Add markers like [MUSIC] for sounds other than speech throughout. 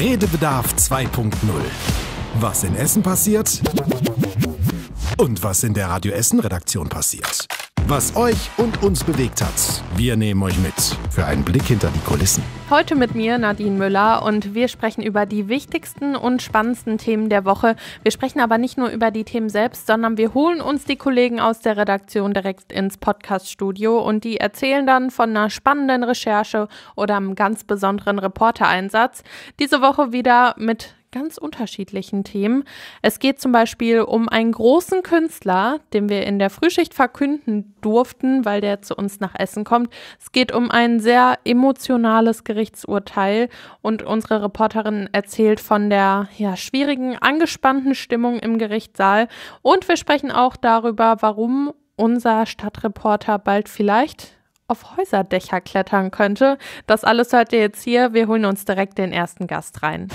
Redebedarf 2.0. Was in Essen passiert und was in der Radio Essen Redaktion passiert. Was euch und uns bewegt hat, wir nehmen euch mit für einen Blick hinter die Kulissen. Heute mit mir Nadine Müller und wir sprechen über die wichtigsten und spannendsten Themen der Woche. Wir sprechen aber nicht nur über die Themen selbst, sondern wir holen uns die Kollegen aus der Redaktion direkt ins Podcaststudio und die erzählen dann von einer spannenden Recherche oder einem ganz besonderen Reportereinsatz. Diese Woche wieder mit ganz unterschiedlichen Themen. Es geht zum Beispiel um einen großen Künstler, den wir in der Frühschicht verkünden durften, weil der zu uns nach Essen kommt. Es geht um ein sehr emotionales Gerichtsurteil und unsere Reporterin erzählt von der ja, schwierigen, angespannten Stimmung im Gerichtssaal. Und wir sprechen auch darüber, warum unser Stadtreporter bald vielleicht auf Häuserdächer klettern könnte. Das alles hört ihr jetzt hier. Wir holen uns direkt den ersten Gast rein.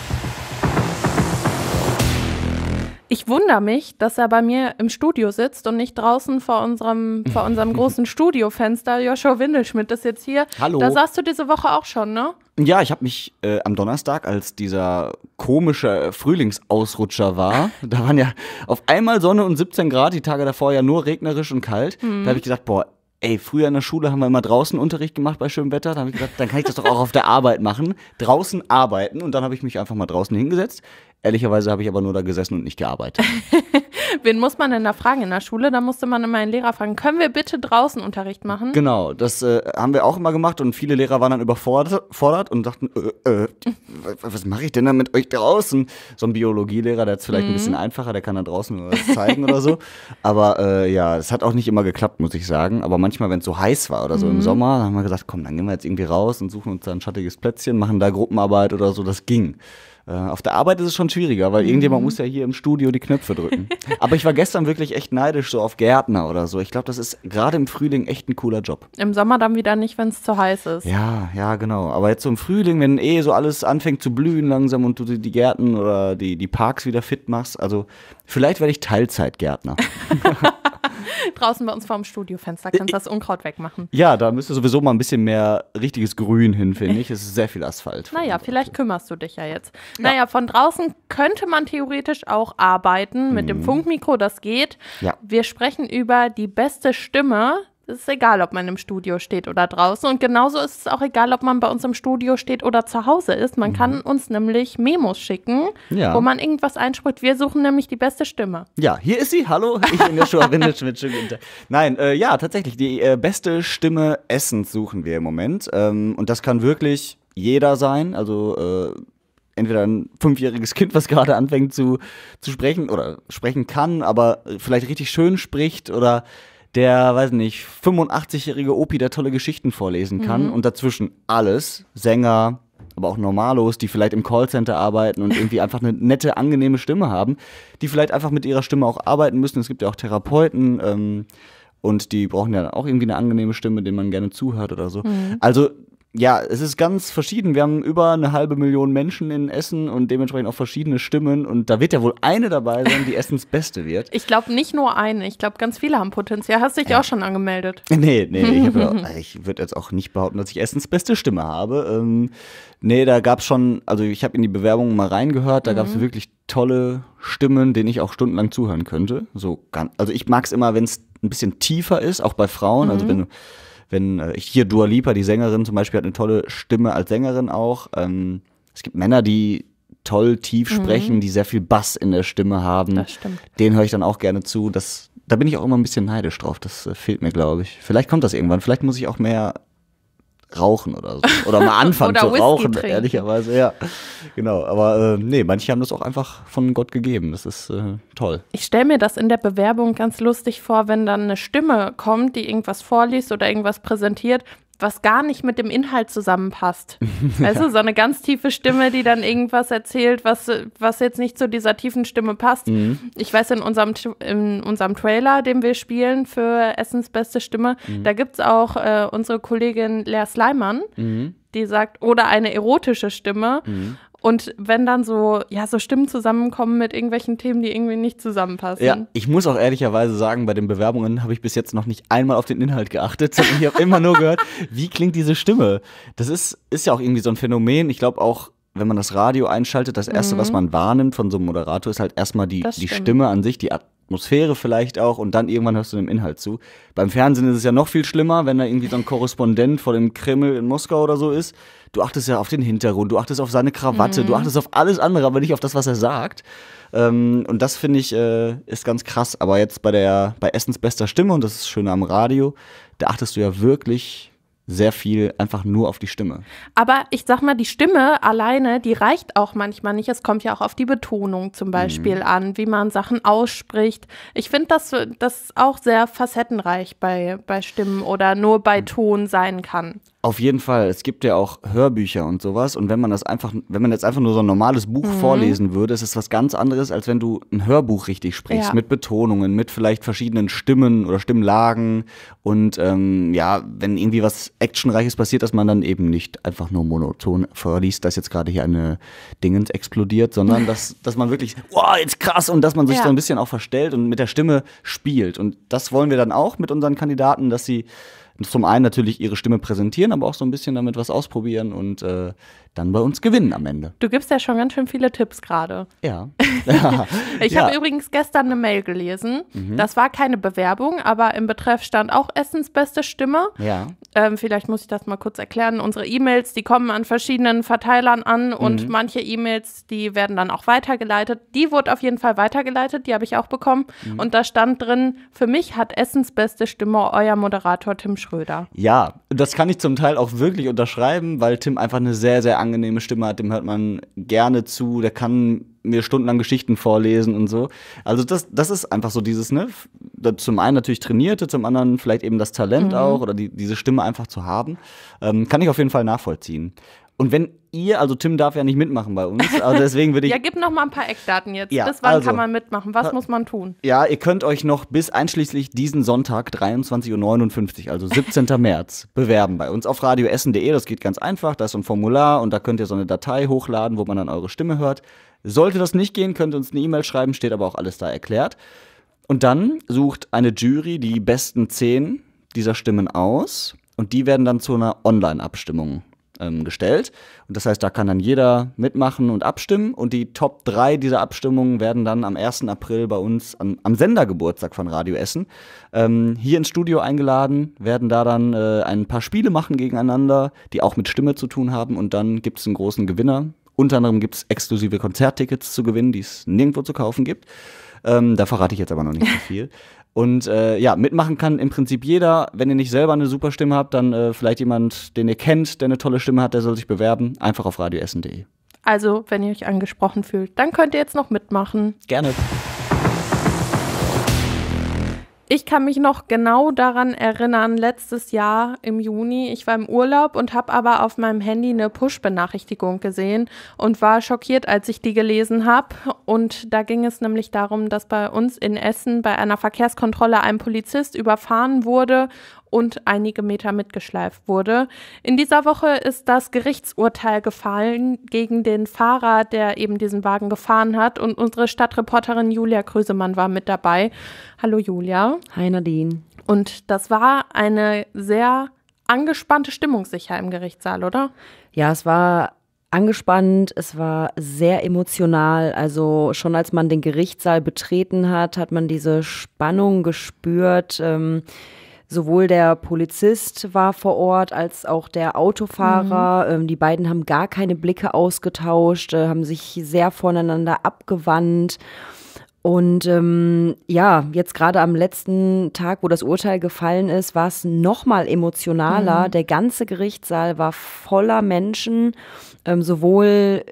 Ich wundere mich, dass er bei mir im Studio sitzt und nicht draußen vor unserem, vor [LAUGHS] unserem großen Studiofenster. Joshua Windelschmidt ist jetzt hier. Hallo. Da saßt du diese Woche auch schon, ne? Ja, ich habe mich äh, am Donnerstag, als dieser komische Frühlingsausrutscher war, [LAUGHS] da waren ja auf einmal Sonne und 17 Grad, die Tage davor ja nur regnerisch und kalt. Mhm. Da habe ich gesagt, boah, ey, früher in der Schule haben wir immer draußen Unterricht gemacht bei schönem Wetter. Da habe ich gedacht, dann kann ich das doch auch auf der Arbeit machen. Draußen arbeiten. Und dann habe ich mich einfach mal draußen hingesetzt. Ehrlicherweise habe ich aber nur da gesessen und nicht gearbeitet. [LAUGHS] Wen muss man denn da fragen in der Schule? Da musste man immer einen Lehrer fragen, können wir bitte draußen Unterricht machen? Genau, das äh, haben wir auch immer gemacht und viele Lehrer waren dann überfordert und dachten, äh, äh, was mache ich denn da mit euch draußen? So ein Biologielehrer, der ist vielleicht mhm. ein bisschen einfacher, der kann da draußen was zeigen oder so. Aber äh, ja, es hat auch nicht immer geklappt, muss ich sagen. Aber manchmal, wenn es so heiß war oder so mhm. im Sommer, haben wir gesagt, komm, dann gehen wir jetzt irgendwie raus und suchen uns da ein schattiges Plätzchen, machen da Gruppenarbeit oder so, das ging. Äh, auf der Arbeit ist es schon schwieriger, weil irgendjemand mhm. muss ja hier im Studio die Knöpfe drücken. [LAUGHS] Aber ich war gestern wirklich echt neidisch, so auf Gärtner oder so. Ich glaube, das ist gerade im Frühling echt ein cooler Job. Im Sommer dann wieder nicht, wenn es zu heiß ist. Ja, ja, genau. Aber jetzt so im Frühling, wenn eh so alles anfängt zu blühen langsam und du die Gärten oder die, die Parks wieder fit machst. Also vielleicht werde ich Teilzeitgärtner. [LAUGHS] [LAUGHS] [LAUGHS] Draußen bei uns vorm Studiofenster kannst du das Unkraut wegmachen. Ja, da müsste sowieso mal ein bisschen mehr richtiges Grün hin, finde ich. Es ist sehr viel Asphalt. Naja, vielleicht Seite. kümmerst du dich ja jetzt. Ja. Naja, von draußen könnte man theoretisch auch arbeiten mit mhm. dem Funkmikro, das geht. Ja. Wir sprechen über die beste Stimme, es ist egal, ob man im Studio steht oder draußen. Und genauso ist es auch egal, ob man bei uns im Studio steht oder zu Hause ist. Man mhm. kann uns nämlich Memos schicken, ja. wo man irgendwas einspricht. Wir suchen nämlich die beste Stimme. Ja, hier ist sie. Hallo, ich bin Joshua [LAUGHS] Windelschmidt. Schönen guten Nein, äh, ja, tatsächlich. Die äh, beste Stimme Essens suchen wir im Moment. Ähm, und das kann wirklich jeder sein. Also. Äh, entweder ein fünfjähriges Kind, was gerade anfängt zu, zu sprechen oder sprechen kann, aber vielleicht richtig schön spricht oder der, weiß nicht, 85-jährige Opi, der tolle Geschichten vorlesen kann mhm. und dazwischen alles, Sänger, aber auch Normalos, die vielleicht im Callcenter arbeiten und irgendwie einfach eine nette, angenehme Stimme haben, die vielleicht einfach mit ihrer Stimme auch arbeiten müssen. Es gibt ja auch Therapeuten ähm, und die brauchen ja auch irgendwie eine angenehme Stimme, denen man gerne zuhört oder so. Mhm. Also ja, es ist ganz verschieden. Wir haben über eine halbe Million Menschen in Essen und dementsprechend auch verschiedene Stimmen. Und da wird ja wohl eine dabei sein, die Essens Beste wird. Ich glaube nicht nur eine. Ich glaube, ganz viele haben Potenzial. Hast du dich ja. auch schon angemeldet? [LAUGHS] Nee, nee. Ich, ja, [LAUGHS] ich würde jetzt auch nicht behaupten, dass ich Essens beste Stimme habe. Ähm, nee, da gab es schon, also ich habe in die Bewerbungen mal reingehört. Da mhm. gab es wirklich tolle Stimmen, denen ich auch stundenlang zuhören könnte. So ganz, also ich mag es immer, wenn es ein bisschen tiefer ist, auch bei Frauen. Also mhm. Also wenn du wenn äh, hier Dua Lipa, die Sängerin zum Beispiel, hat eine tolle Stimme als Sängerin auch. Ähm, es gibt Männer, die toll tief mhm. sprechen, mhm. die sehr viel Bass in der Stimme haben. Das stimmt. Den höre ich dann auch gerne zu. Das, da bin ich auch immer ein bisschen neidisch drauf. Das äh, fehlt mir, glaube ich. Vielleicht kommt das irgendwann. Vielleicht muss ich auch mehr rauchen oder so. Oder mal [LAUGHS] anfangen oder zu rauchen, trinken. ehrlicherweise, ja. Genau, aber äh, nee, manche haben das auch einfach von Gott gegeben. Das ist äh, toll. Ich stelle mir das in der Bewerbung ganz lustig vor, wenn dann eine Stimme kommt, die irgendwas vorliest oder irgendwas präsentiert was gar nicht mit dem Inhalt zusammenpasst. [LAUGHS] ja. Weißt du, so eine ganz tiefe Stimme, die dann irgendwas erzählt, was, was jetzt nicht zu dieser tiefen Stimme passt. Mhm. Ich weiß, in unserem, in unserem Trailer, den wir spielen für Essens beste Stimme, mhm. da gibt es auch äh, unsere Kollegin Lea Sleimann, mhm. die sagt, oder eine erotische Stimme. Mhm. Und wenn dann so, ja, so Stimmen zusammenkommen mit irgendwelchen Themen, die irgendwie nicht zusammenpassen. Ja, ich muss auch ehrlicherweise sagen, bei den Bewerbungen habe ich bis jetzt noch nicht einmal auf den Inhalt geachtet, sondern ich habe immer nur gehört, [LAUGHS] wie klingt diese Stimme? Das ist, ist ja auch irgendwie so ein Phänomen. Ich glaube auch, wenn man das Radio einschaltet, das Erste, mhm. was man wahrnimmt von so einem Moderator, ist halt erstmal die, die Stimme an sich, die, Atmosphäre vielleicht auch und dann irgendwann hörst du dem Inhalt zu. Beim Fernsehen ist es ja noch viel schlimmer, wenn da irgendwie so ein Korrespondent vor dem Kreml in Moskau oder so ist. Du achtest ja auf den Hintergrund, du achtest auf seine Krawatte, mhm. du achtest auf alles andere, aber nicht auf das, was er sagt. Ähm, und das finde ich äh, ist ganz krass. Aber jetzt bei der bei Essens bester Stimme und das ist schön am Radio, da achtest du ja wirklich sehr viel einfach nur auf die Stimme. Aber ich sag mal, die Stimme alleine, die reicht auch manchmal nicht. Es kommt ja auch auf die Betonung zum mhm. Beispiel mhm. an, wie man Sachen ausspricht. Ich finde, dass das auch sehr facettenreich bei, bei Stimmen oder nur bei mhm. Ton sein kann. Auf jeden Fall, es gibt ja auch Hörbücher und sowas. Und wenn man das einfach, wenn man jetzt einfach nur so ein normales Buch mhm. vorlesen würde, ist es was ganz anderes, als wenn du ein Hörbuch richtig sprichst, ja. mit Betonungen, mit vielleicht verschiedenen Stimmen oder Stimmlagen. Und ähm, ja, wenn irgendwie was Actionreiches passiert, dass man dann eben nicht einfach nur monoton vorliest, dass jetzt gerade hier eine Dingens explodiert, sondern [LAUGHS] dass, dass man wirklich, wow, jetzt krass, und dass man sich ja. so ein bisschen auch verstellt und mit der Stimme spielt. Und das wollen wir dann auch mit unseren Kandidaten, dass sie zum einen natürlich ihre Stimme präsentieren, aber auch so ein bisschen damit was ausprobieren und äh, dann bei uns gewinnen am Ende. Du gibst ja schon ganz schön viele Tipps gerade. Ja. [LAUGHS] [LAUGHS] ich ja. habe übrigens gestern eine Mail gelesen. Mhm. Das war keine Bewerbung, aber im Betreff stand auch Essensbeste Stimme. Ja. Ähm, vielleicht muss ich das mal kurz erklären. Unsere E-Mails, die kommen an verschiedenen Verteilern an und mhm. manche E-Mails, die werden dann auch weitergeleitet. Die wurde auf jeden Fall weitergeleitet, die habe ich auch bekommen. Mhm. Und da stand drin, für mich hat Essensbeste Stimme euer Moderator Tim Schulz. Schröder. Ja, das kann ich zum Teil auch wirklich unterschreiben, weil Tim einfach eine sehr, sehr angenehme Stimme hat. Dem hört man gerne zu. Der kann mir stundenlang Geschichten vorlesen und so. Also das, das ist einfach so dieses, ne, zum einen natürlich Trainierte, zum anderen vielleicht eben das Talent mhm. auch oder die, diese Stimme einfach zu haben. Ähm, kann ich auf jeden Fall nachvollziehen. Und wenn ihr, also Tim darf ja nicht mitmachen bei uns, also deswegen würde [LAUGHS] ich. ja, gib noch mal ein paar Eckdaten jetzt. Ja, Bis wann also, kann man mitmachen? Was muss man tun? Ja, ihr könnt euch noch bis einschließlich diesen Sonntag 23.59 Uhr, also 17. [LAUGHS] März, bewerben bei uns auf radioessen.de. Das geht ganz einfach. Da ist so ein Formular und da könnt ihr so eine Datei hochladen, wo man dann eure Stimme hört. Sollte das nicht gehen, könnt ihr uns eine E-Mail schreiben, steht aber auch alles da erklärt. Und dann sucht eine Jury die besten zehn dieser Stimmen aus und die werden dann zu einer Online-Abstimmung ähm, gestellt. Und das heißt, da kann dann jeder mitmachen und abstimmen. Und die Top 3 dieser Abstimmungen werden dann am 1. April bei uns am, am Sendergeburtstag von Radio Essen ähm, hier ins Studio eingeladen, werden da dann äh, ein paar Spiele machen gegeneinander, die auch mit Stimme zu tun haben. Und dann gibt es einen großen Gewinner. Unter anderem gibt es exklusive Konzerttickets zu gewinnen, die es nirgendwo zu kaufen gibt. Ähm, da verrate ich jetzt aber noch nicht so viel. [LAUGHS] Und äh, ja, mitmachen kann im Prinzip jeder. Wenn ihr nicht selber eine super Stimme habt, dann äh, vielleicht jemand, den ihr kennt, der eine tolle Stimme hat, der soll sich bewerben. Einfach auf radioessen.de. Also, wenn ihr euch angesprochen fühlt, dann könnt ihr jetzt noch mitmachen. Gerne. Ich kann mich noch genau daran erinnern, letztes Jahr im Juni, ich war im Urlaub und habe aber auf meinem Handy eine Push-Benachrichtigung gesehen und war schockiert, als ich die gelesen habe. Und da ging es nämlich darum, dass bei uns in Essen bei einer Verkehrskontrolle ein Polizist überfahren wurde und einige Meter mitgeschleift wurde. In dieser Woche ist das Gerichtsurteil gefallen gegen den Fahrer, der eben diesen Wagen gefahren hat. Und unsere Stadtreporterin Julia Krösemann war mit dabei. Hallo Julia. Hi Nadine. Und das war eine sehr angespannte Stimmung sicher im Gerichtssaal, oder? Ja, es war angespannt, es war sehr emotional. Also schon als man den Gerichtssaal betreten hat, hat man diese Spannung gespürt. Ähm, Sowohl der Polizist war vor Ort als auch der Autofahrer. Mhm. Ähm, die beiden haben gar keine Blicke ausgetauscht, äh, haben sich sehr voneinander abgewandt. Und ähm, ja, jetzt gerade am letzten Tag, wo das Urteil gefallen ist, war es nochmal emotionaler. Mhm. Der ganze Gerichtssaal war voller Menschen, ähm, sowohl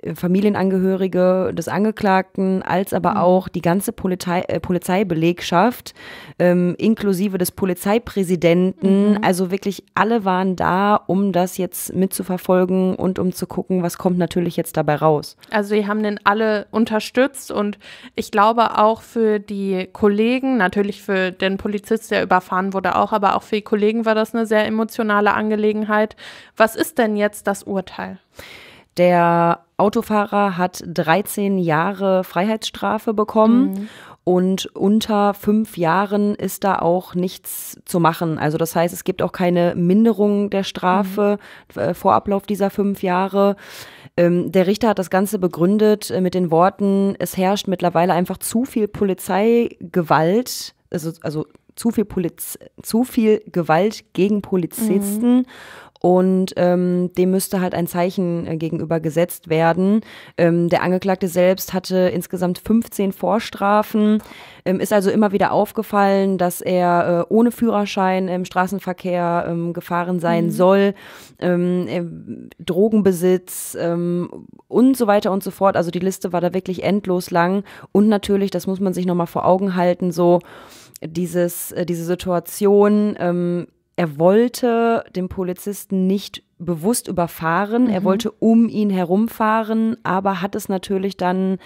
äh, Familienangehörige des Angeklagten als aber mhm. auch die ganze Polizei, äh, Polizeibelegschaft ähm, inklusive des Polizeipräsidenten. Mhm. Also wirklich alle waren da, um das jetzt mitzuverfolgen und um zu gucken, was kommt natürlich jetzt dabei raus. Also sie haben den alle unterstützt und ich glaube auch für die Kollegen, natürlich für den Polizist, der überfahren wurde auch, aber auch für die Kollegen war das eine sehr emotionale Angelegenheit. Was ist denn jetzt das Urteil? Der Autofahrer hat 13 Jahre Freiheitsstrafe bekommen. Mhm. Und unter fünf Jahren ist da auch nichts zu machen. Also das heißt, es gibt auch keine Minderung der Strafe mhm. Äh, vor Ablauf dieser fünf Jahre. Ähm, der Richter hat das Ganze begründet äh, mit den Worten, es herrscht mittlerweile einfach zu viel Polizeigewalt, also, also zu viel, Poliz zu viel Gewalt gegen Polizisten mhm und ähm, dem müsste halt ein Zeichen äh, gegenüber gesetzt werden. Ähm, der Angeklagte selbst hatte insgesamt 15 Vorstrafen, ähm, ist also immer wieder aufgefallen, dass er äh, ohne Führerschein im Straßenverkehr ähm, gefahren sein mhm. soll, ähm, äh, Drogenbesitz ähm, und so weiter und so fort. Also die Liste war da wirklich endlos lang und natürlich, das muss man sich nochmal vor Augen halten, so dieses, äh, diese Situation, ähm, er wollte den Polizisten nicht bewusst überfahren, mhm. er wollte um ihn herumfahren, aber hat es natürlich dann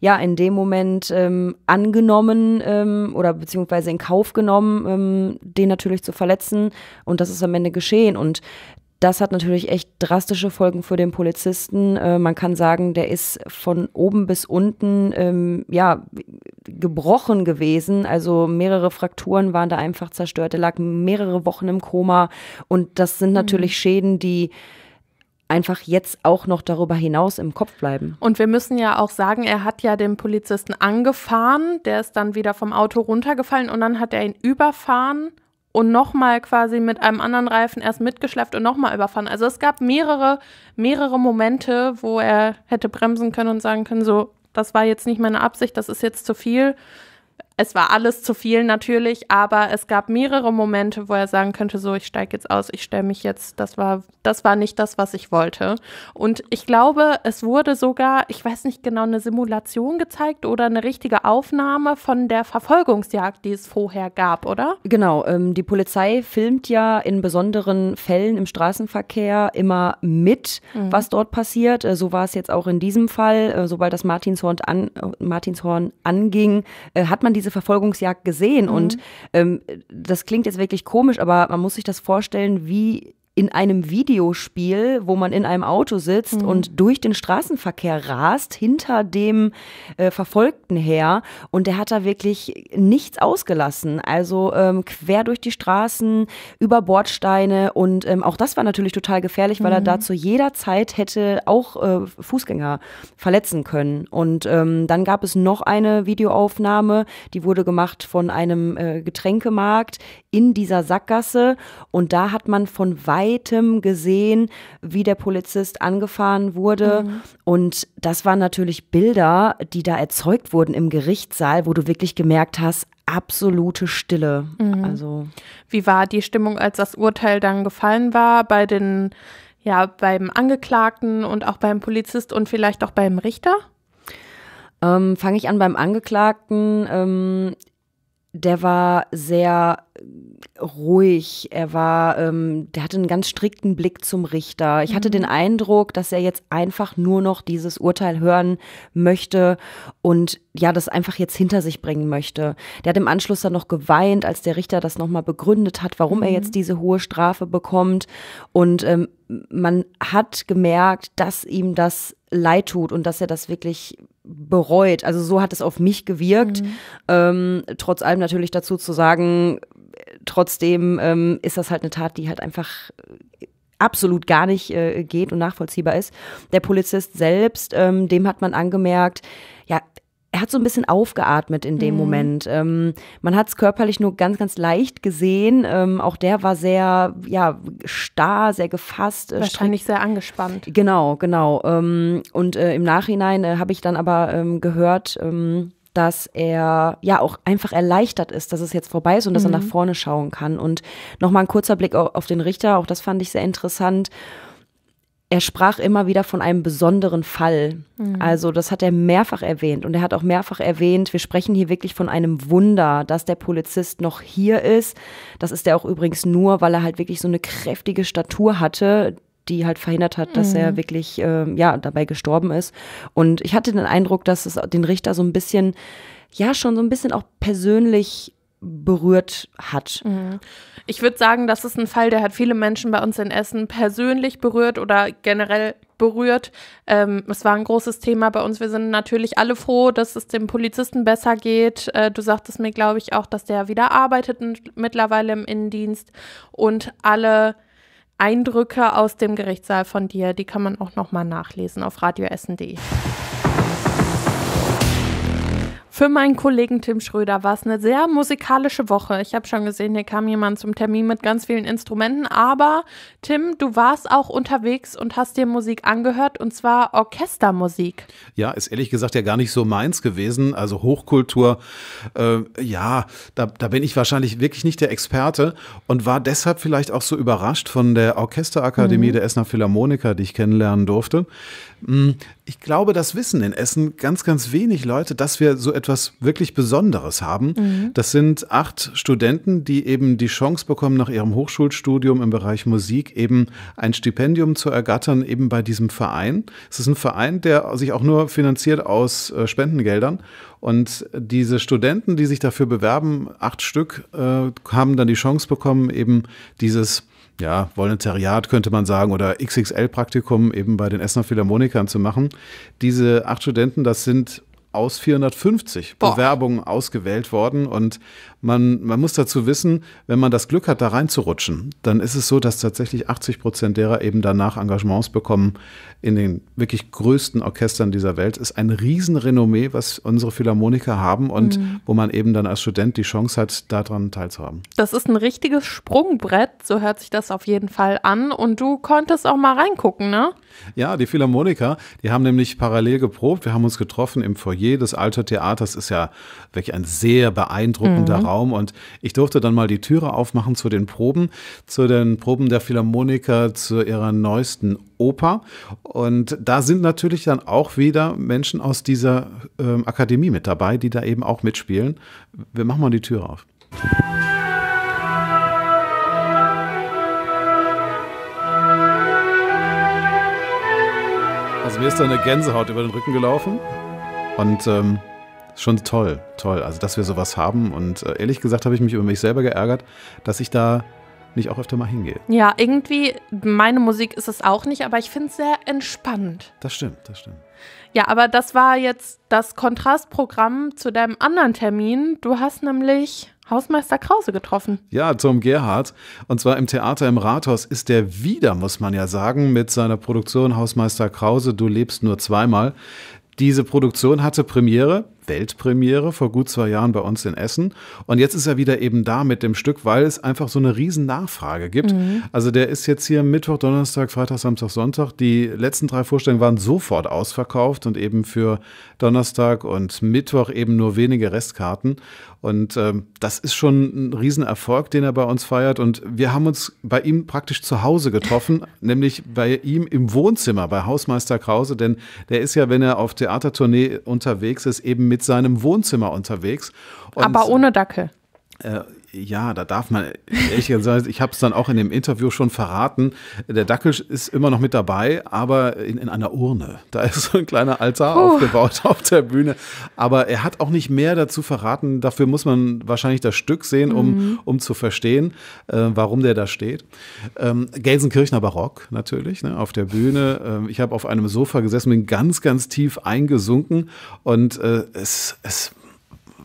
ja in dem Moment ähm, angenommen ähm, oder beziehungsweise in Kauf genommen, ähm, den natürlich zu verletzen und das ist am Ende geschehen und das hat natürlich echt drastische Folgen für den Polizisten. Äh, man kann sagen, der ist von oben bis unten ähm, ja, gebrochen gewesen. Also mehrere Frakturen waren da einfach zerstört. Er lag mehrere Wochen im Koma. Und das sind mhm. natürlich mhm. Schäden, die einfach jetzt auch noch darüber hinaus im Kopf bleiben. Und wir müssen ja auch sagen, er hat ja den Polizisten angefahren, der ist dann wieder vom Auto runtergefallen und dann hat er ihn überfahren und nochmal quasi mit einem anderen Reifen erst mitgeschleppt und nochmal überfahren. Also es gab mehrere, mehrere Momente, wo er hätte bremsen können und sagen können, so, das war jetzt nicht meine Absicht, das ist jetzt zu viel. Es war alles zu viel natürlich, aber es gab mehrere Momente, wo er sagen könnte, so, ich steige jetzt aus, ich stelle mich jetzt, das war, das war nicht das, was ich wollte. Und ich glaube, es wurde sogar, ich weiß nicht genau, eine Simulation gezeigt oder eine richtige Aufnahme von der Verfolgungsjagd, die es vorher gab, oder? Genau, ähm, die Polizei filmt ja in besonderen Fällen im Straßenverkehr immer mit, mhm. was dort passiert. Äh, so war es jetzt auch in diesem Fall. Äh, sobald das Martinshorn, an, äh, Martinshorn anging, hat man diese diese Verfolgungsjagd gesehen. Mhm. Und ähm, das klingt jetzt wirklich komisch, aber man muss sich das vorstellen, wie in einem Videospiel, wo man in einem Auto sitzt mhm. und durch den Straßenverkehr rast, hinter dem äh, Verfolgten her. Und der hat da wirklich nichts ausgelassen. Also ähm, quer durch die Straßen, über Bordsteine. Und ähm, auch das war natürlich total gefährlich, weil mhm. er da zu jeder Zeit hätte auch äh, Fußgänger verletzen können. Und ähm, dann gab es noch eine Videoaufnahme, die wurde gemacht von einem äh, Getränkemarkt in dieser Sackgasse. Und da hat man von weit weitem gesehen, wie der Polizist angefahren wurde. Mhm. Und das waren natürlich Bilder, die da erzeugt wurden im Gerichtssaal, wo du wirklich gemerkt hast, absolute Stille. Mhm. Also. Wie war die Stimmung, als das Urteil dann gefallen war bei den, ja, beim Angeklagten und auch beim Polizist und vielleicht auch beim Richter? Ähm, Fange ich an beim Angeklagten. Ähm, der war sehr ruhig, er war, ähm, der hatte einen ganz strikten Blick zum Richter. Ich hatte den mhm. Eindruck, dass er jetzt einfach nur noch dieses Urteil hören möchte und ja, das einfach jetzt hinter sich bringen möchte. Der hat im Anschluss dann noch geweint, als der Richter das nochmal begründet hat, warum mhm. er jetzt mhm. diese hohe Strafe bekommt. Und ähm, man hat gemerkt, dass ihm das leid tut und dass er das wirklich bereut. Also so hat es auf mich gewirkt. Mhm. Ähm, trotz allem natürlich dazu zu sagen, Trotzdem ähm, ist das halt eine Tat, die halt einfach äh, absolut gar nicht äh, geht und nachvollziehbar ist. Der Polizist selbst, ähm, dem hat man angemerkt, ja, er hat so ein bisschen aufgeatmet in dem mhm. Moment. Ähm, man hat es körperlich nur ganz, ganz leicht gesehen. Ähm, auch der war sehr, ja, starr, sehr gefasst. Äh, Wahrscheinlich sehr angespannt. Genau, genau. Ähm, und äh, im Nachhinein äh, habe ich dann aber ähm, gehört, ähm, dass er ja auch einfach erleichtert ist, dass es jetzt vorbei ist und mhm. dass er nach mhm. vorne schauen kann. Und nochmal ein kurzer Blick auf den Richter, auch das fand ich sehr interessant. Er sprach immer wieder von einem besonderen Fall. Mhm. Also das hat er mehrfach erwähnt. Und er hat auch mehrfach erwähnt, wir sprechen hier wirklich von einem Wunder, dass der Polizist noch hier ist. Das ist er auch übrigens nur, weil er halt wirklich so eine kräftige Statur hatte, die halt verhindert hat, dass mhm. er wirklich äh, ja, dabei gestorben ist. Und ich hatte den Eindruck, dass es den Richter so ein bisschen, ja, schon so ein bisschen auch persönlich berührt hat. Mhm. Ich würde sagen, das ist ein Fall, der hat viele Menschen bei uns in Essen persönlich berührt oder generell berührt. Ähm, es war ein großes Thema bei uns. Wir sind natürlich alle froh, dass es dem Polizisten besser geht. Äh, du sagtest mir, glaube ich, auch, dass der wieder arbeitet mittlerweile im Innendienst und alle Eindrücke aus dem Gerichtssaal von dir, die kann man auch nochmal nachlesen auf radioessen.de. Für meinen Kollegen Tim Schröder war es eine sehr musikalische Woche. Ich habe schon gesehen, hier kam jemand zum Termin mit ganz vielen Instrumenten. Aber Tim, du warst auch unterwegs und hast dir Musik angehört und zwar Orchestermusik. Ja, ist ehrlich gesagt ja gar nicht so meins gewesen. Also Hochkultur, äh, ja, da, da bin ich wahrscheinlich wirklich nicht der Experte und war deshalb vielleicht auch so überrascht von der Orchesterakademie mhm. der Essener Philharmoniker, die ich kennenlernen durfte. Mm, ich glaube, das wissen in Essen ganz, ganz wenig Leute, dass wir so etwas wirklich Besonderes haben. Mhm. Das sind acht Studenten, die eben die Chance bekommen, nach ihrem Hochschulstudium im Bereich Musik eben ein Stipendium zu ergattern, eben bei diesem Verein. Es ist ein Verein, der sich auch nur finanziert aus äh, Spendengeldern. Und diese Studenten, die sich dafür bewerben, acht Stück, äh, haben dann die Chance bekommen, eben dieses ja, Volontariat könnte man sagen oder XXL-Praktikum eben bei den Essener Philharmonikern zu machen. Diese acht Studenten, das sind aus 450 Boah. Bewerbungen ausgewählt worden und man, man muss dazu wissen, wenn man das Glück hat, da reinzurutschen, dann ist es so, dass tatsächlich 80 Prozent derer eben danach Engagements bekommen in den wirklich größten Orchestern dieser Welt. Ist ein Riesenrenommee, was unsere Philharmoniker haben und mhm. wo man eben dann als Student die Chance hat, daran teilzuhaben. Das ist ein richtiges Sprungbrett, so hört sich das auf jeden Fall an. Und du konntest auch mal reingucken, ne? Ja, die Philharmoniker, die haben nämlich parallel geprobt. Wir haben uns getroffen im Foyer des Alter Theaters. Ist ja wirklich ein sehr beeindruckender mhm. Mhm. Raum und ich durfte dann mal die Türe aufmachen zu den Proben, zu den Proben der Philharmoniker, zu ihrer neuesten Oper. Und da sind natürlich dann auch wieder Menschen aus dieser ähm, Akademie mit dabei, die da eben auch mitspielen. Wir machen mal die Türe auf. Also mir ist da eine Gänsehaut über den Rücken gelaufen und ähm, schon toll, toll. Also, dass wir sowas haben. Und äh, ehrlich gesagt habe ich mich über mich selber geärgert, dass ich da nicht auch öfter mal hingehe. Ja, irgendwie, meine Musik ist es auch nicht, aber ich finde es sehr entspannt. Das stimmt, das stimmt. Ja, aber das war jetzt das Kontrastprogramm zu deinem anderen Termin. Du hast nämlich Hausmeister Krause getroffen. Ja, Tom Gerhard. Und zwar im Theater im Rathaus ist der wieder, muss man ja sagen, mit seiner Produktion Hausmeister Krause, Du lebst nur zweimal. Diese Produktion hatte Premiere Weltpremiere vor gut zwei Jahren bei uns in Essen. Und jetzt ist er wieder eben da mit dem Stück, weil es einfach so eine riesen Nachfrage gibt. Mhm. Also der ist jetzt hier Mittwoch, Donnerstag, Freitag, Samstag, Sonntag. Die letzten drei Vorstellungen waren sofort ausverkauft und eben für Donnerstag und Mittwoch eben nur wenige Restkarten. Und ähm, das ist schon ein Riesenerfolg, den er bei uns feiert. Und wir haben uns bei ihm praktisch zu Hause getroffen, [LAUGHS] nämlich bei ihm im Wohnzimmer bei Hausmeister Krause, denn der ist ja, wenn er auf Theatertournee unterwegs ist, eben mit mit seinem Wohnzimmer unterwegs. Und, Aber ohne Dackel. Äh, ja, da darf man, ehrlich gesagt, [LAUGHS] ich habe es dann auch in dem Interview schon verraten, der Dackel ist immer noch mit dabei, aber in, in einer Urne. Da ist so ein kleiner Altar oh. aufgebaut [LAUGHS] auf der Bühne. Aber er hat auch nicht mehr dazu verraten. Dafür muss man wahrscheinlich das Stück sehen, um, mhm. um zu verstehen, äh, warum der da steht. Ähm, Gelsenkirchner Barock natürlich, ne, auf der Bühne. Ähm, ich habe auf einem Sofa gesessen, bin ganz, ganz tief eingesunken und äh, es, es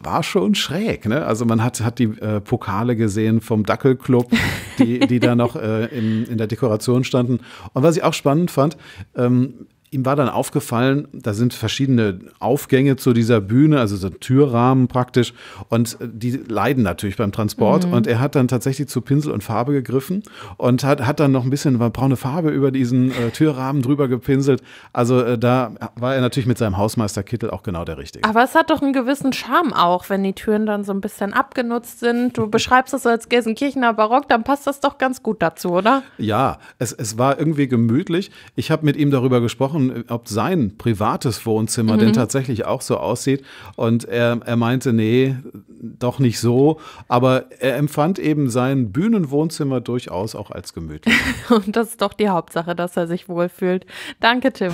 war schon schräg. Ne? Also man hat, hat die äh, Pokale gesehen vom Dackelclub, die, die da noch äh, in, in der Dekoration standen. Und was ich auch spannend fand, ähm, ihm war dann aufgefallen, da sind verschiedene Aufgänge zu dieser Bühne, also so Türrahmen praktisch, und äh, die leiden natürlich beim Transport. Mhm. Und er hat dann tatsächlich zu Pinsel und Farbe gegriffen und hat, hat dann noch ein bisschen braune Farbe über diesen äh, Türrahmen drüber gepinselt. Also äh, da war er natürlich mit seinem Hausmeisterkittel auch genau der Richtige. Aber es hat doch einen gewissen Charme auch, wenn die Türen dann so ein bisschen abgenutzt sind. Du [LAUGHS] beschreibst das so als Gelsenkirchener Barock, dann passt das doch ganz gut dazu, oder? Ja, es, es war irgendwie gemütlich. Ich habe mit ihm darüber gesprochen, schauen, ob sein privates Wohnzimmer mhm. denn tatsächlich auch so aussieht. Und er, er meinte, nee, doch nicht so. Aber er empfand eben sein Bühnenwohnzimmer durchaus auch als gemütlich. [LAUGHS] Und das ist doch die Hauptsache, dass er sich wohlfühlt. Danke, Tim.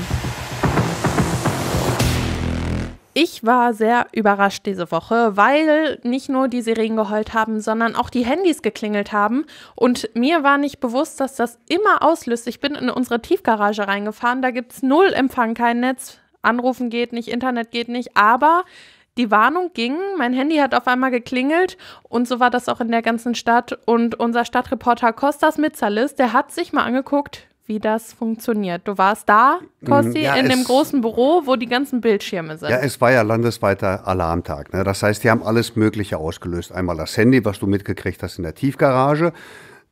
Ich war sehr überrascht diese Woche, weil nicht nur die Serien geheult haben, sondern auch die Handys geklingelt haben. Und mir war nicht bewusst, dass das immer auslöst. Ich bin in unsere Tiefgarage reingefahren, da gibt es null Empfang, kein Netz. Anrufen geht nicht, Internet geht nicht, aber die Warnung ging, mein Handy hat auf einmal geklingelt und so war das auch in der ganzen Stadt. Und unser Stadtreporter Kostas Mitzalis, der hat sich mal angeguckt, wie das funktioniert. Du warst da, Kosti, ja, in dem großen Büro, wo die ganzen Bildschirme sind. Ja, es war ja landesweiter Alarmtag. Ne? Das heißt, die haben alles Mögliche ausgelöst. Einmal das Handy, was du mitgekriegt hast in der Tiefgarage.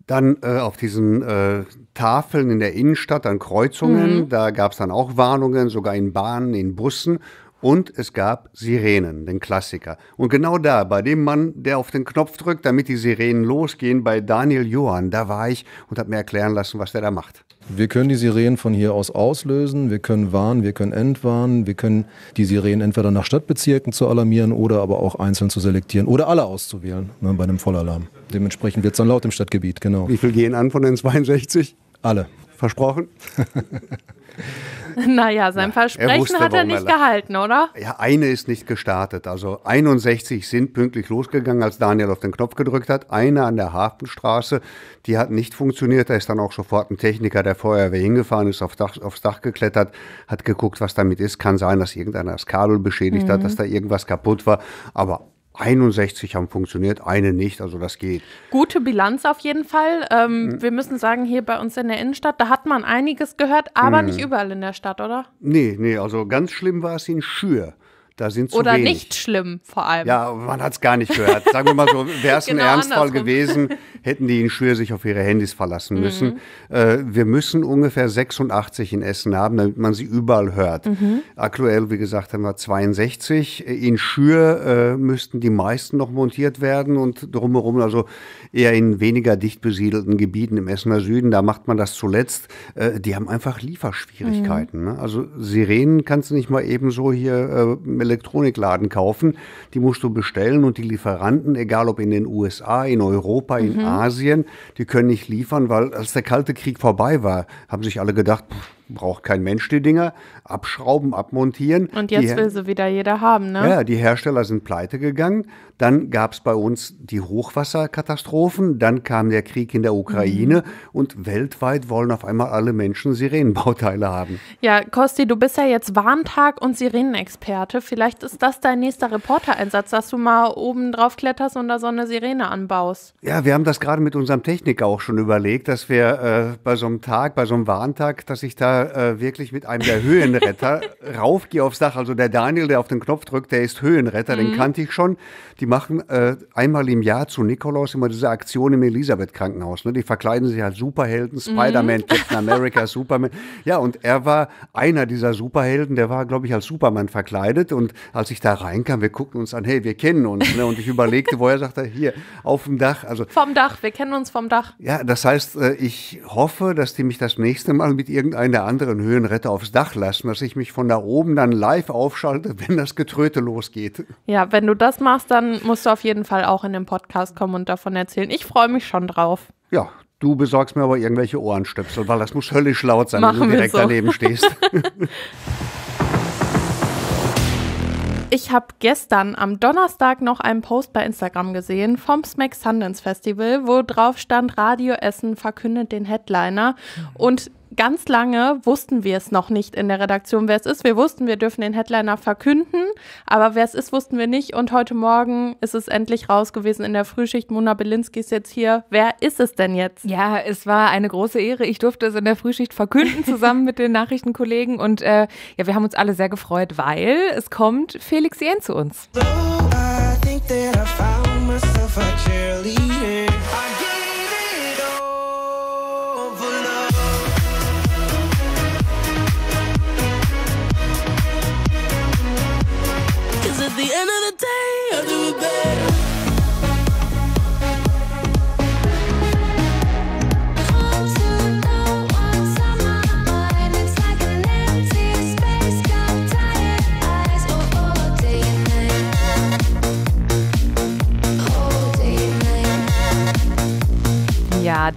Dann äh, auf diesen äh, Tafeln in der Innenstadt an Kreuzungen, mhm. da gab es dann auch Warnungen, sogar in Bahnen, in Bussen. Und es gab Sirenen, den Klassiker. Und genau da, bei dem Mann, der auf den Knopf drückt, damit die Sirenen losgehen, bei Daniel Johann, da war ich und habe mir erklären lassen, was der da macht. Wir können die Sirenen von hier aus auslösen, wir können warnen, wir können entwarnen, wir können die Sirenen entweder nach Stadtbezirken zu alarmieren oder aber auch einzeln zu selektieren oder alle auszuwählen ne, bei einem Vollalarm. Dementsprechend wird es dann laut im Stadtgebiet, genau. Wie viel gehen an von den 62? Alle. Versprochen? [LAUGHS] [LAUGHS] Naja, sein ja, Versprechen wusste, hat er nicht er gehalten, oder? Ja, eine ist nicht gestartet. Also 61 sind pünktlich losgegangen, als Daniel auf den Knopf gedrückt hat. Eine an der Hafenstraße, die hat nicht funktioniert. Da ist dann auch sofort ein Techniker der Feuerwehr hingefahren, ist auf Dach, aufs Dach geklettert, hat geguckt, was damit ist. Kann sein, dass irgendeiner das Kabel beschädigt mhm. hat, dass da irgendwas kaputt war. Aber 61 haben funktioniert, eine nicht, also das geht. Gute Bilanz auf jeden Fall. Ähm, hm. Wir müssen sagen, hier bei uns in der Innenstadt, da hat man einiges gehört, aber hm. nicht überall in der Stadt, oder? Nee, nee, also ganz schlimm war es in Schür. Da sind zu Oder wenig. nicht schlimm vor allem. Ja, man hat es gar nicht gehört. Sagen wir mal so, wäre [LAUGHS] es genau ein Ernstfall gewesen, hätten die in Schür sich auf ihre Handys verlassen müssen. Mhm. Äh, wir müssen ungefähr 86 in Essen haben, damit man sie überall hört. Mhm. Aktuell, wie gesagt, haben wir 62. In Schür äh, müssten die meisten noch montiert werden und drumherum, also eher in weniger dicht besiedelten Gebieten im Essener Süden, da macht man das zuletzt. Äh, die haben einfach Lieferschwierigkeiten. Mhm. Ne? Also Sirenen kannst du nicht mal eben so hier äh, Elektronikladen kaufen. Die musst du bestellen und die Lieferanten, egal ob in den USA, in Europa, in mhm. Asien, die können nicht liefern, weil als der Kalte Krieg vorbei war, haben sich alle gedacht, pff, braucht kein Mensch die Dinger. Abschrauben, abmontieren. Und jetzt die, will sie wieder jeder haben, ne? Ja, die Hersteller sind pleite gegangen. Dann gab es bei uns die Hochwasserkatastrophen. Dann kam der Krieg in der Ukraine. Mhm. Und weltweit wollen auf einmal alle Menschen Sirenenbauteile haben. Ja, Kosti, du bist ja jetzt Warntag- und Sirenenexperte. Vielleicht ist das dein nächster Reportereinsatz, dass du mal oben drauf kletterst und da so eine Sirene anbaust. Ja, wir haben das gerade mit unserem Techniker auch schon überlegt, dass wir äh, bei so einem Tag, bei so einem Warntag, dass ich da äh, wirklich mit einem der Höhenretter [LAUGHS] raufgehe aufs Dach. Also der Daniel, der auf den Knopf drückt, der ist Höhenretter, mhm. den kannte ich schon. Die machen äh, einmal im Jahr zu Nikolaus immer diese Aktion im Elisabeth-Krankenhaus. Ne? Die verkleiden sich als Superhelden, mhm. Spider-Man, mhm. Captain America, Superman. Ja, und er war einer dieser Superhelden, der war, glaube ich, als Superman verkleidet. Und als ich da reinkam, wir guckten uns an, hey, wir kennen uns. Ne? Und ich überlegte, woher sagt er, hier, auf dem Dach. Also, vom Dach, wir kennen uns vom Dach. Ja, das heißt, äh, ich hoffe, dass die mich das nächste Mal mit irgendeiner anderen Höhenretter aufs Dach lassen, dass ich mich von da oben dann live aufschalte, [LAUGHS] wenn das Getröte losgeht. Ja, wenn du das machst, dann musst du auf jeden Fall auch in den Podcast kommen und davon erzählen. Ich freue mich schon drauf. Ja, Du besorgst mir aber irgendwelche Ohrenstöpsel, weil das muss höllisch laut sein, Machen wenn du direkt so. daneben stehst. [LAUGHS] ich habe gestern am Donnerstag noch einen Post bei Instagram gesehen vom Smack Sundance Festival, wo drauf stand, Radio Essen verkündet den Headliner. Mhm. Und ganz lange wussten wir es noch nicht in der Redaktion, wer es ist. Wir wussten, wir dürfen den Headliner verkünden, aber wer es ist, wussten wir nicht. Und heute Morgen ist es endlich raus gewesen in der Frühschicht. Mona Belinsky ist jetzt hier. Wer ist es denn jetzt? Ja, es war eine große Ehre. Ich durfte es in der Frühschicht verkünden, zusammen mit den Nachrichtenkollegen. Und äh, ja, wir haben uns alle sehr gefreut, weil es kommt Felix Jähn zu uns. So, I think that I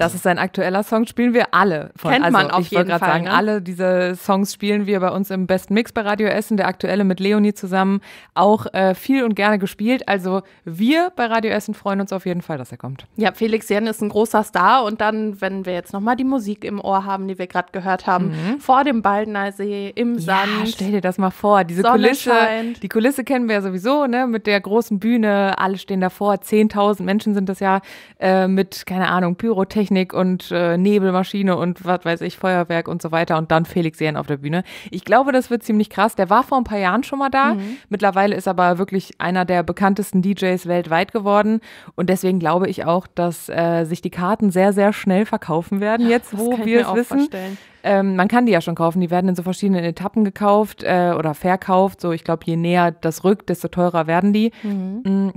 Das ist sein aktueller Song, spielen wir alle. Von, Kennt also, man auf ich jeden Fall. Sagen, ne? Alle diese Songs spielen wir bei uns im besten Mix bei Radio Essen, der aktuelle mit Leonie zusammen, auch äh, viel und gerne gespielt. Also wir bei Radio Essen freuen uns auf jeden Fall, dass er kommt. Ja, Felix Jen ist ein großer Star und dann, wenn wir jetzt nochmal die Musik im Ohr haben, die wir gerade gehört haben, mhm. vor dem Baldner See, im ja, Stell dir das mal vor, diese Sonne Kulisse, scheint. die Kulisse kennen wir ja sowieso, ne, mit der großen Bühne, alle stehen davor, 10.000 Menschen sind das ja, äh, mit, keine Ahnung, Pyrotechnik Technik und äh, Nebelmaschine und was weiß ich, Feuerwerk und so weiter und dann Felix Sehren auf der Bühne. Ich glaube, das wird ziemlich krass. Der war vor ein paar Jahren schon mal da. Mhm. Mittlerweile ist aber wirklich einer der bekanntesten DJs weltweit geworden und deswegen glaube ich auch, dass äh, sich die Karten sehr, sehr schnell verkaufen werden jetzt, wo wir es wissen. Vorstellen. Ähm, man kann die ja schon kaufen. Die werden in so verschiedenen Etappen gekauft äh, oder verkauft. So, ich glaube, je näher das rückt, desto teurer werden die. Mhm. Mm,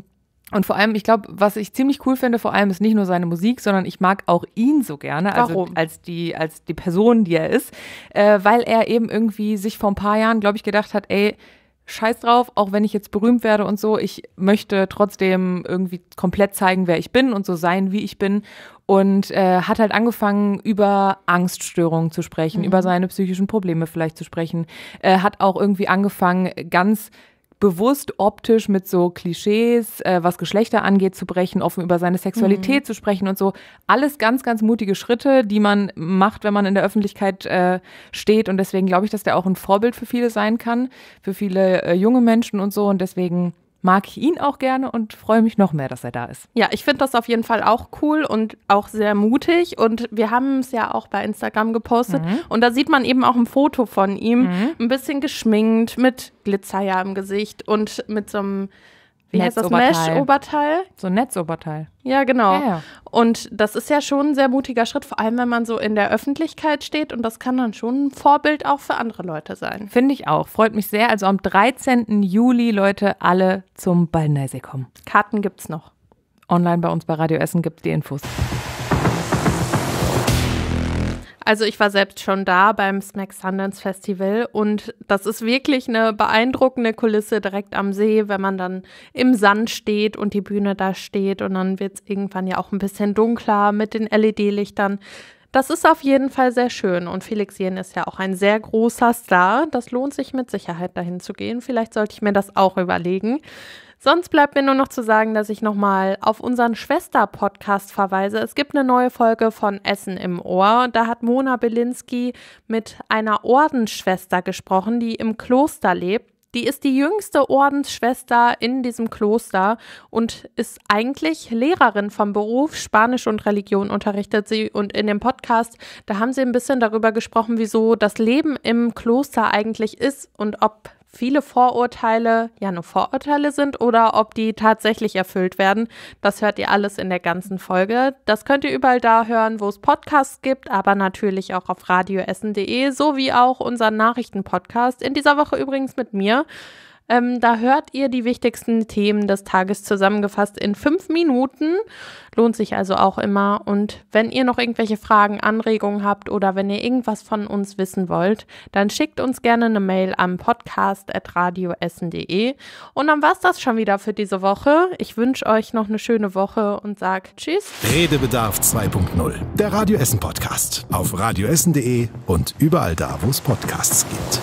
und vor allem, ich glaube, was ich ziemlich cool finde, vor allem ist nicht nur seine Musik, sondern ich mag auch ihn so gerne, also Warum? als die als die Person, die er ist, äh, weil er eben irgendwie sich vor ein paar Jahren, glaube ich, gedacht hat, ey, Scheiß drauf, auch wenn ich jetzt berühmt werde und so, ich möchte trotzdem irgendwie komplett zeigen, wer ich bin und so sein, wie ich bin. Und äh, hat halt angefangen, über Angststörungen zu sprechen, mhm. über seine psychischen Probleme vielleicht zu sprechen. Äh, hat auch irgendwie angefangen, ganz bewusst optisch mit so Klischees, äh, was Geschlechter angeht, zu brechen, offen über seine Sexualität mhm. zu sprechen und so. Alles ganz, ganz mutige Schritte, die man macht, wenn man in der Öffentlichkeit äh, steht. Und deswegen glaube ich, dass der auch ein Vorbild für viele sein kann, für viele äh, junge Menschen und so. Und deswegen mag ich ihn auch gerne und freue mich noch mehr, dass er da ist. Ja, ich finde das auf jeden Fall auch cool und auch sehr mutig. Und wir haben es ja auch bei Instagram gepostet. Mhm. Und da sieht man eben auch ein Foto von ihm, mhm. ein bisschen geschminkt, mit Glitzer ja im Gesicht und mit so einem wie heißt das Mesh-Oberteil? So ein Netzoberteil. Ja, genau. Ja, ja. Und das ist ja schon ein sehr mutiger Schritt, vor allem wenn man so in der Öffentlichkeit steht und das kann dann schon ein Vorbild auch für andere Leute sein. Finde ich auch. Freut mich sehr. Also am 13. Juli, Leute, alle zum Ballneisee kommen. Karten gibt es noch. Online bei uns bei Radio Essen gibt's die Infos. Also ich war selbst schon da beim Smack Sundance Festival und das ist wirklich eine beeindruckende Kulisse direkt am See, wenn man dann im Sand steht und die Bühne da steht und dann wird es irgendwann ja auch ein bisschen dunkler mit den LED-Lichtern. Das ist auf jeden Fall sehr schön und Felix Jen ist ja auch ein sehr großer Star. Das lohnt sich mit Sicherheit dahin zu gehen. Vielleicht sollte ich mir das auch überlegen. Sonst bleibt mir nur noch zu sagen, dass ich nochmal auf unseren Schwester-Podcast verweise. Es gibt eine neue Folge von Essen im Ohr. Da hat Mona Belinsky mit einer Ordensschwester gesprochen, die im Kloster lebt. Die ist die jüngste Ordensschwester in diesem Kloster und ist eigentlich Lehrerin vom Beruf. Spanisch und Religion unterrichtet sie. Und in dem Podcast, da haben sie ein bisschen darüber gesprochen, wieso das Leben im Kloster eigentlich ist und ob viele Vorurteile ja nur Vorurteile sind oder ob die tatsächlich erfüllt werden. Das hört ihr alles in der ganzen Folge. Das könnt ihr überall da hören, wo es Podcasts gibt, aber natürlich auch auf radioessen.de sowie auch unseren Nachrichtenpodcast. In dieser Woche übrigens mit mir. Ähm, da hört ihr die wichtigsten Themen des Tages zusammengefasst in fünf Minuten. Lohnt sich also auch immer. Und wenn ihr noch irgendwelche Fragen, Anregungen habt oder wenn ihr irgendwas von uns wissen wollt, dann schickt uns gerne eine Mail am podcast.radioessen.de. Und dann war's das schon wieder für diese Woche. Ich wünsche euch noch eine schöne Woche und sage Tschüss. Redebedarf 2.0, der radioessen Podcast. Auf radioessen.de und überall da, wo es Podcasts gibt.